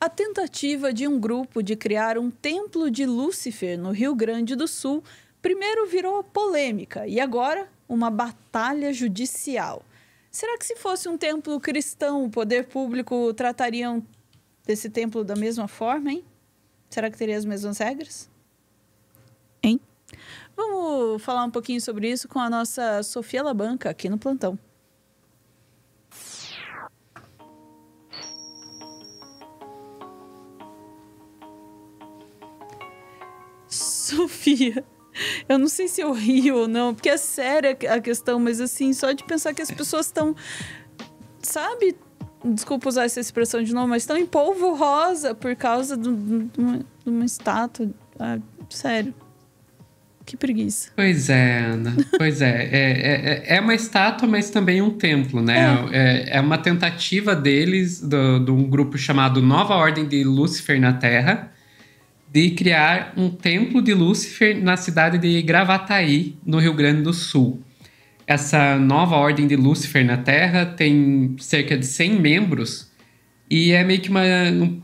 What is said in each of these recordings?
A tentativa de um grupo de criar um templo de Lúcifer no Rio Grande do Sul primeiro virou polêmica e agora uma batalha judicial. Será que se fosse um templo cristão, o poder público trataria desse templo da mesma forma, hein? Será que teria as mesmas regras? Hein? Vamos falar um pouquinho sobre isso com a nossa Sofia Labanca aqui no plantão. Sofia. Eu não sei se eu rio ou não, porque é séria a questão, mas assim, só de pensar que as pessoas estão, sabe? Desculpa usar essa expressão de novo, mas estão em polvo rosa por causa de, uma, de uma estátua. Ah, sério. Que preguiça. Pois é, Ana. Pois é. é, é, é, é uma estátua, mas também um templo, né? É, é, é uma tentativa deles, de do um grupo chamado Nova Ordem de Lúcifer na Terra, de criar um templo de Lúcifer na cidade de Gravataí, no Rio Grande do Sul. Essa nova ordem de Lúcifer na Terra tem cerca de 100 membros e é meio que uma,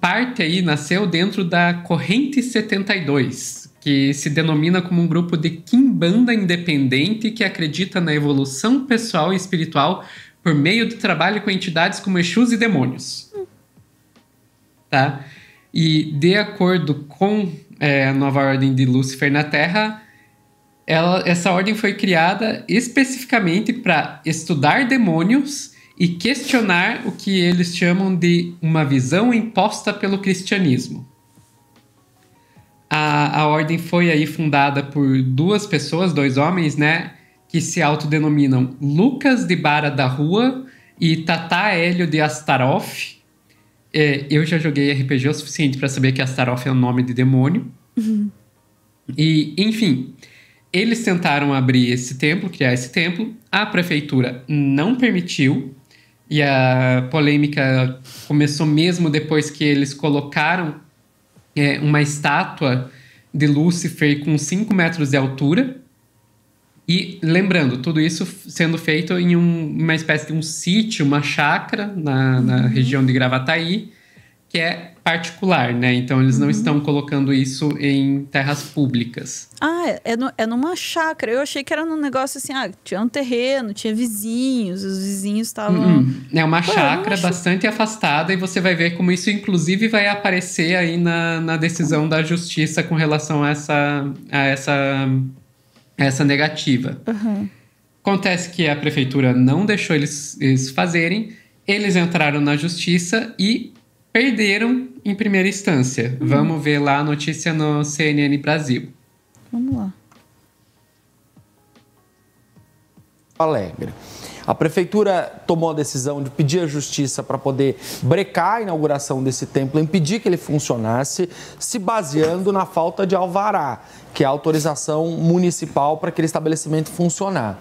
parte aí nasceu dentro da corrente 72, que se denomina como um grupo de quimbanda independente que acredita na evolução pessoal e espiritual por meio do trabalho com entidades como Exus e demônios. Tá? E de acordo com é, a nova ordem de Lúcifer na Terra, ela, essa ordem foi criada especificamente para estudar demônios e questionar o que eles chamam de uma visão imposta pelo cristianismo. A, a ordem foi aí fundada por duas pessoas, dois homens, né, que se autodenominam Lucas de Bara da Rua e Tata Hélio de Astaroth, é, eu já joguei RPG o suficiente para saber que Astaroth é o nome de demônio. Uhum. E, enfim, eles tentaram abrir esse templo, criar esse templo. A prefeitura não permitiu. E a polêmica começou mesmo depois que eles colocaram é, uma estátua de Lúcifer com 5 metros de altura e lembrando, tudo isso sendo feito em um, uma espécie de um sítio, uma chácara na, na uhum. região de Gravataí, que é particular, né? Então eles não uhum. estão colocando isso em terras públicas. Ah, é, é, no, é numa chácara. Eu achei que era num negócio assim, ah, tinha um terreno, tinha vizinhos, os vizinhos estavam. Uhum. É uma Pô, chácara bastante afastada e você vai ver como isso, inclusive, vai aparecer aí na, na decisão uhum. da justiça com relação a essa. A essa essa negativa. Uhum. Acontece que a prefeitura não deixou eles, eles fazerem, eles entraram na justiça e perderam em primeira instância. Uhum. Vamos ver lá a notícia no CNN Brasil. Vamos lá. Alegre. A prefeitura tomou a decisão de pedir a justiça para poder brecar a inauguração desse templo, impedir que ele funcionasse, se baseando na falta de alvará, que é a autorização municipal para aquele estabelecimento funcionar.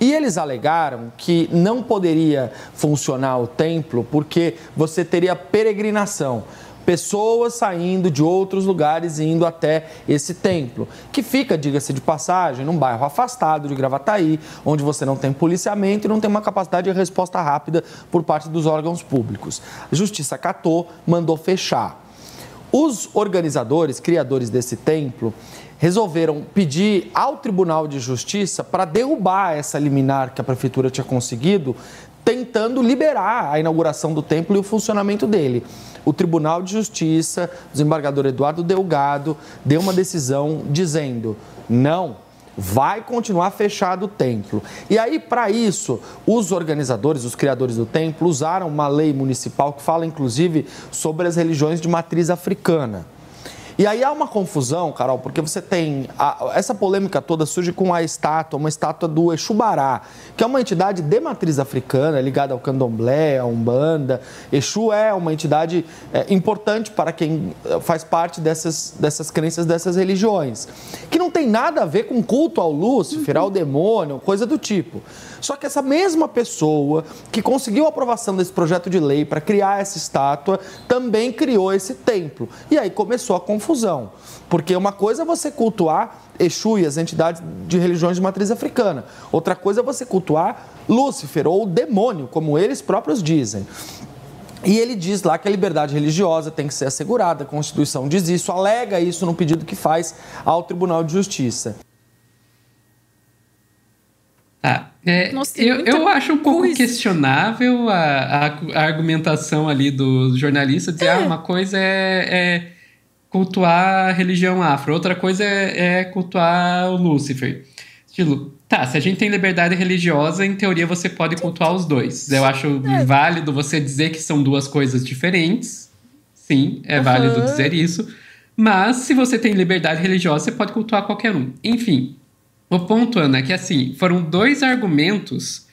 E eles alegaram que não poderia funcionar o templo porque você teria peregrinação pessoas saindo de outros lugares e indo até esse templo, que fica, diga-se de passagem, num bairro afastado de Gravataí, onde você não tem policiamento e não tem uma capacidade de resposta rápida por parte dos órgãos públicos. A justiça catou, mandou fechar. Os organizadores, criadores desse templo, resolveram pedir ao Tribunal de Justiça para derrubar essa liminar que a prefeitura tinha conseguido, tentando liberar a inauguração do templo e o funcionamento dele. O Tribunal de Justiça, o desembargador Eduardo Delgado, deu uma decisão dizendo: não, vai continuar fechado o templo. E aí, para isso, os organizadores, os criadores do templo, usaram uma lei municipal que fala inclusive sobre as religiões de matriz africana. E aí há uma confusão, Carol, porque você tem. A, essa polêmica toda surge com a estátua, uma estátua do Exubará, que é uma entidade de matriz africana, é ligada ao candomblé, à umbanda. Exu é uma entidade é, importante para quem é, faz parte dessas, dessas crenças, dessas religiões. Que não tem nada a ver com culto ao Lúcifer, uhum. ao demônio, coisa do tipo. Só que essa mesma pessoa que conseguiu a aprovação desse projeto de lei para criar essa estátua também criou esse templo. E aí começou a confusão confusão. Porque uma coisa é você cultuar Exu e as entidades de religiões de matriz africana, outra coisa é você cultuar Lúcifer ou o demônio, como eles próprios dizem. E ele diz lá que a liberdade religiosa tem que ser assegurada, a Constituição diz isso, alega isso no pedido que faz ao Tribunal de Justiça. Ah, é, Nossa, eu, eu acho um pouco coisa. questionável a, a, a, argumentação ali do jornalista dizer é. ah, uma coisa é, é cultuar a religião afro, outra coisa é, é cultuar o Lúcifer. Estilo, tá, se a gente tem liberdade religiosa, em teoria você pode cultuar os dois. Eu acho é. válido você dizer que são duas coisas diferentes. Sim, é uhum. válido dizer isso. Mas se você tem liberdade religiosa, você pode cultuar qualquer um. Enfim, o ponto, Ana, é que assim, foram dois argumentos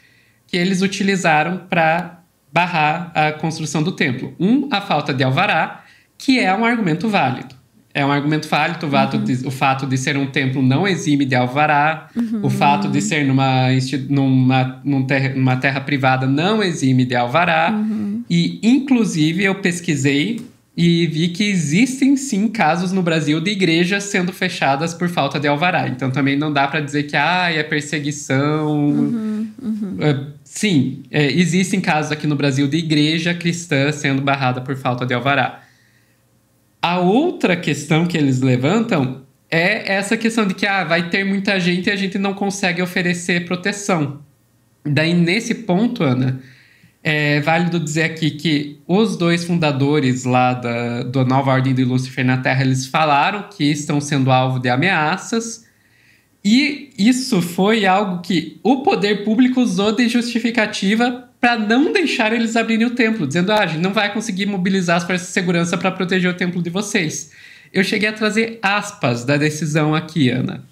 que eles utilizaram para barrar a construção do templo. Um, a falta de alvará, que é um argumento válido. É um argumento válido o fato, uhum. de, o fato de ser um templo não exime de alvará, uhum. o fato de ser numa, numa, numa terra privada não exime de alvará. Uhum. E, inclusive, eu pesquisei e vi que existem sim casos no Brasil de igrejas sendo fechadas por falta de alvará. Então também não dá para dizer que ah, é perseguição. Uhum, uhum. É, sim, é, existem casos aqui no Brasil de igreja cristã sendo barrada por falta de alvará. A outra questão que eles levantam é essa questão de que ah, vai ter muita gente e a gente não consegue oferecer proteção. Daí, nesse ponto, Ana, é válido dizer aqui que os dois fundadores lá da, da Nova Ordem do Lúcifer na Terra, eles falaram que estão sendo alvo de ameaças, e isso foi algo que o poder público usou de justificativa para não deixar eles abrirem o templo, dizendo: ah, a gente não vai conseguir mobilizar as forças de segurança para proteger o templo de vocês. Eu cheguei a trazer aspas da decisão aqui, Ana.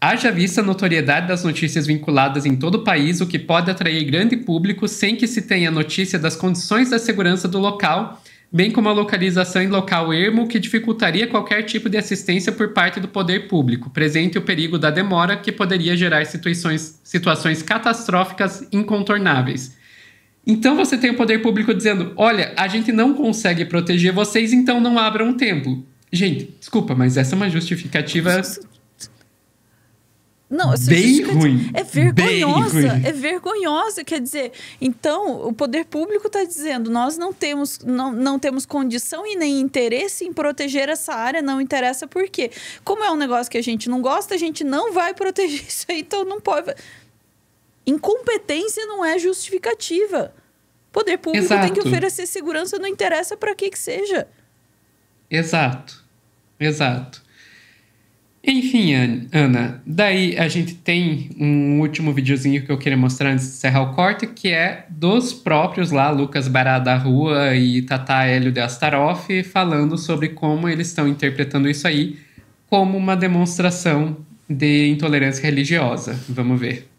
Haja vista a notoriedade das notícias vinculadas em todo o país, o que pode atrair grande público sem que se tenha notícia das condições da segurança do local, bem como a localização em local ermo, que dificultaria qualquer tipo de assistência por parte do poder público, presente o perigo da demora que poderia gerar situações, situações catastróficas incontornáveis. Então você tem o poder público dizendo: olha, a gente não consegue proteger vocês, então não abram um templo. Gente, desculpa, mas essa é uma justificativa. Não, essa bem justificativa ruim. É vergonhosa. É vergonhosa. Quer dizer, então o poder público está dizendo: nós não temos, não, não temos condição e nem interesse em proteger essa área, não interessa por quê. Como é um negócio que a gente não gosta, a gente não vai proteger isso aí, então não pode. Incompetência não é justificativa. Poder público Exato. tem que oferecer segurança, não interessa para que que seja. Exato. Exato. Enfim, Ana, daí a gente tem um último videozinho que eu queria mostrar antes de encerrar o corte, que é dos próprios lá, Lucas Bará da Rua e Tata Hélio de Astaroff, falando sobre como eles estão interpretando isso aí como uma demonstração de intolerância religiosa. Vamos ver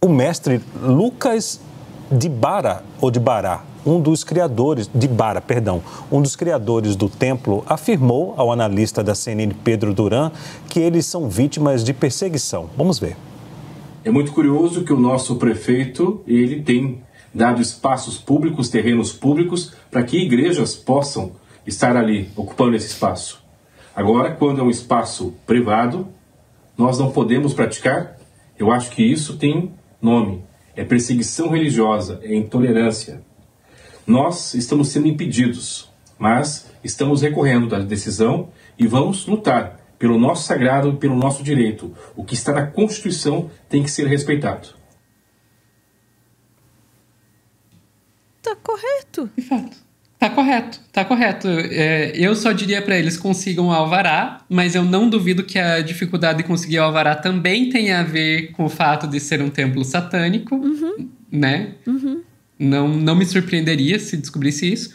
o mestre Lucas de Bara, ou de Bará, um dos criadores de Bara, perdão, um dos criadores do templo, afirmou ao analista da CNN Pedro Duran que eles são vítimas de perseguição. Vamos ver. É muito curioso que o nosso prefeito, ele tem dado espaços públicos, terrenos públicos para que igrejas possam estar ali ocupando esse espaço. Agora, quando é um espaço privado, nós não podemos praticar. Eu acho que isso tem nome, é perseguição religiosa, é intolerância. Nós estamos sendo impedidos, mas estamos recorrendo da decisão e vamos lutar pelo nosso sagrado e pelo nosso direito. O que está na Constituição tem que ser respeitado. Está correto. De fato. Tá correto, tá correto. É, eu só diria para eles consigam alvará, mas eu não duvido que a dificuldade de conseguir alvará também tenha a ver com o fato de ser um templo satânico, uhum. né? Uhum. Não, não me surpreenderia se descobrisse isso.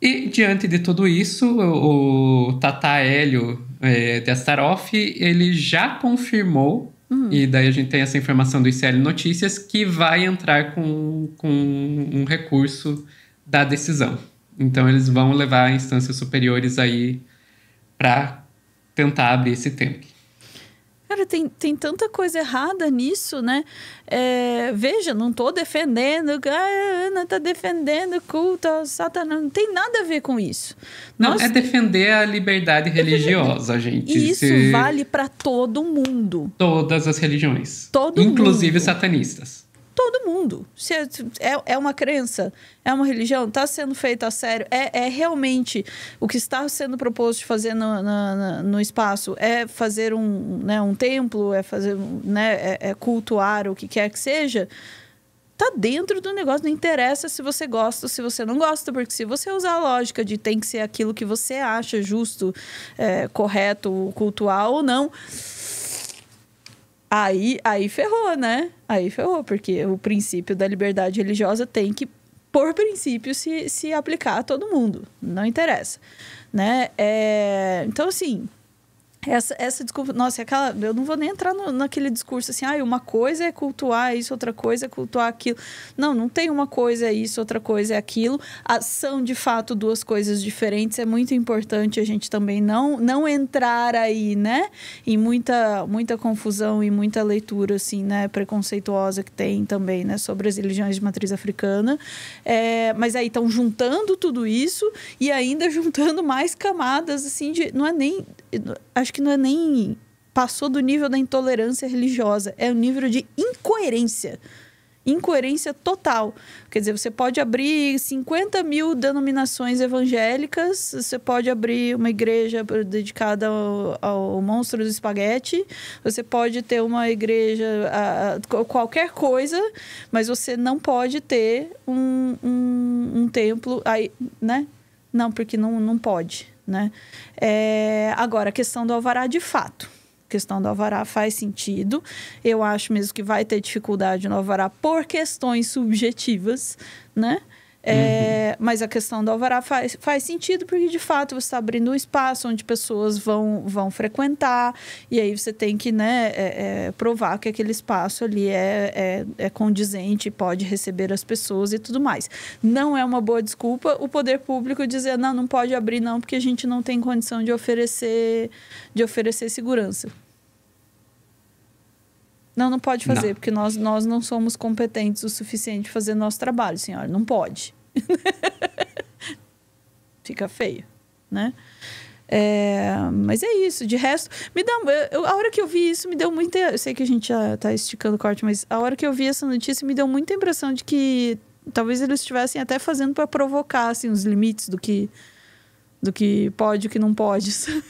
E diante de tudo isso, o, Tata Hélio é, de Astaroth, ele já confirmou, uhum. e daí a gente tem essa informação do ICL Notícias, que vai entrar com, com um recurso da decisão. Então eles vão levar instâncias superiores aí para tentar abrir esse tempo. Cara, tem, tem tanta coisa errada nisso, né? É, veja, não estou defendendo, ah, a Ana está defendendo culto ao Satanás, não tem nada a ver com isso. Não, é defender a liberdade é religiosa, gente. E isso Se... vale para todo mundo. Todas as religiões. Todo Inclusive mundo. satanistas todo mundo. É, se é, é, uma crença, é uma religião, está sendo feita a sério, é, é, realmente o que está sendo proposto de fazer no, na, no espaço é fazer um, né, um templo, é fazer né, é, é cultuar o que quer que seja. Tá dentro do negócio, não interessa se você gosta ou se você não gosta, porque se você usar a lógica de tem que ser aquilo que você acha justo, é, correto, cultuar ou não, Aí, aí ferrou, né? Aí ferrou, porque o princípio da liberdade religiosa tem que, por princípio, se, se aplicar a todo mundo. Não interessa, né? É... Então, assim, essa, essa desculpa, nossa, aquela, eu não vou nem entrar no, naquele discurso assim, ah, uma coisa é cultuar isso, outra coisa é cultuar aquilo. Não, não tem uma coisa é isso, outra coisa é aquilo. são, de fato, duas coisas diferentes. É muito importante a gente também não, não entrar aí, né? Em muita, muita confusão e muita leitura, assim, né? Preconceituosa que tem também, né? Sobre as religiões de matriz africana. É, mas aí estão juntando tudo isso e ainda juntando mais camadas, assim, de, não é nem acho que não é nem passou do nível da intolerância religiosa, é o nível de incoerência. Incoerência total. Quer dizer, você pode abrir 50 mil denominações evangélicas, você pode abrir uma igreja dedicada ao, ao monstro do espaguete, você pode ter uma igreja a, a qualquer coisa, mas você não pode ter um, um, um templo. Aí, né? Não, porque não, não pode. Né? É, agora, a questão do alvará de fato. A questão do alvará faz sentido. Eu acho mesmo que vai ter dificuldade no alvará por questões subjetivas, né? Uhum. É, uhum. Mas a questão do alvará faz, faz sentido, porque de fato você está abrindo um espaço onde pessoas vão, vão frequentar, e aí você tem que né, é, é, provar que aquele espaço ali é, é, é, condizente, pode receber as pessoas e tudo mais. Não é uma boa desculpa o poder público dizer não, não pode abrir, não, porque a gente não tem condição de oferecer, de oferecer segurança. Não, não pode fazer, não. porque nós, nós não somos competentes o suficiente para fazer nosso trabalho, senhora. Não pode. Fica feio, né? É, mas é isso, de resto, me dá. Eu, a hora que eu vi isso, me deu muita. Eu sei que a gente já está esticando o corte, mas a hora que eu vi essa notícia, me deu muita impressão de que talvez eles estivessem até fazendo para provocar assim, os limites do que, do que pode e o que não pode, sabe?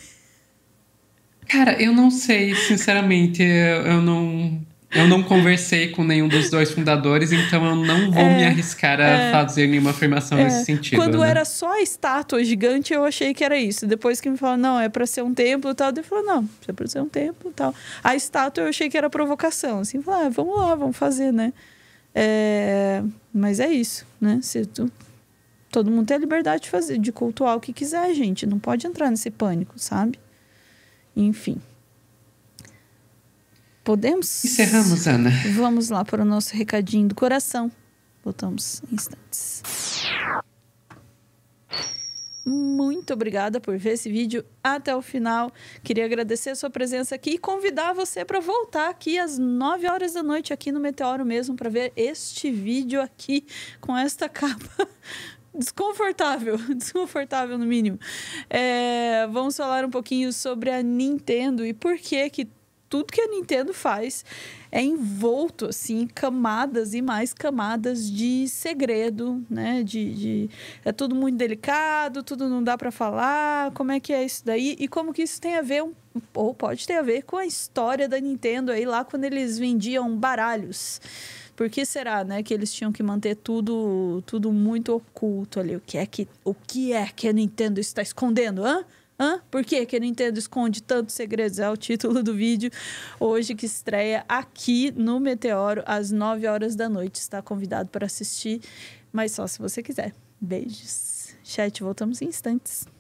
Cara, eu não sei, sinceramente. Eu não. Eu não conversei com nenhum dos dois fundadores, então eu não vou é, me arriscar a é, fazer nenhuma afirmação é. nesse sentido. Quando né? era só a estátua gigante, eu achei que era isso. Depois que me falaram, não, é para ser um templo e tal, eu falei, não, é para ser um templo e tal. A estátua eu achei que era provocação, assim, falar, ah, vamos lá, vamos fazer, né? É, mas é isso, né? Se tu, todo mundo tem a liberdade de fazer, de cultuar o que quiser, gente. Não pode entrar nesse pânico, sabe? Enfim. Podemos? Encerramos, Ana. Vamos lá para o nosso recadinho do coração. Voltamos em instantes. Muito obrigada por ver esse vídeo até o final. Queria agradecer a sua presença aqui e convidar você para voltar aqui às 9 horas da noite aqui no Meteoro mesmo para ver este vídeo aqui com esta capa desconfortável, desconfortável no mínimo. É, vamos falar um pouquinho sobre a Nintendo e por que que tudo que a Nintendo faz é envolto assim em camadas e mais camadas de segredo, né? De, de... é tudo muito delicado, tudo não dá para falar. Como é que é isso daí e como que isso tem a ver um... ou pode ter a ver com a história da Nintendo aí lá quando eles vendiam baralhos. Por que será, né, que eles tinham que manter tudo, tudo muito oculto ali? O que é que, o que é que a Nintendo está escondendo, hã? Hã? Por que que a Nintendo esconde tantos segredos? É o título do vídeo hoje que estreia aqui no Meteoro às 9 horas da noite. Está convidado para assistir, mas só se você quiser. Beijos. Chat, voltamos em instantes.